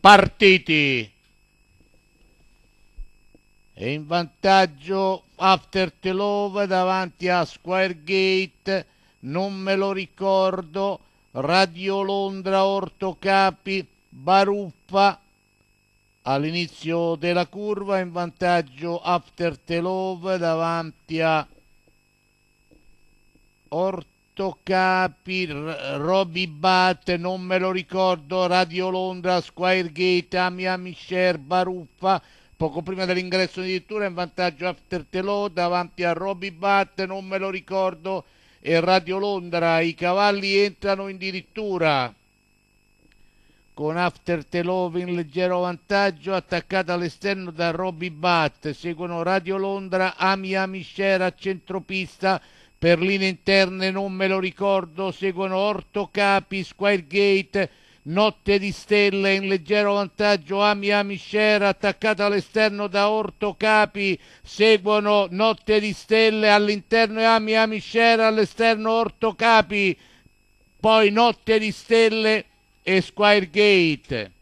partiti. E in vantaggio After Telove davanti a Square Gate, non me lo ricordo, Radio Londra, Ortocapi, Baruffa. All'inizio della curva in vantaggio After Telove davanti a Ortocapi. Alberto Capi, Robby Bat, non me lo ricordo, Radio Londra, Squire Gate, Amia Michel, Baruffa, poco prima dell'ingresso addirittura in vantaggio After Telo, davanti a Robby Bat, non me lo ricordo, e Radio Londra, i cavalli entrano in addirittura con After Telove in leggero vantaggio, attaccata all'esterno da Robby Bat. Seguono Radio Londra, Ami a centropista, per linee interne non me lo ricordo, seguono Orto Capi, Squaregate, Notte di Stelle in leggero vantaggio Ami Amiscera attaccata all'esterno da Orto Capi seguono Notte di Stelle all'interno e Ami Amiscera all'esterno Orto Capi poi Notte di Stelle e Squire Gate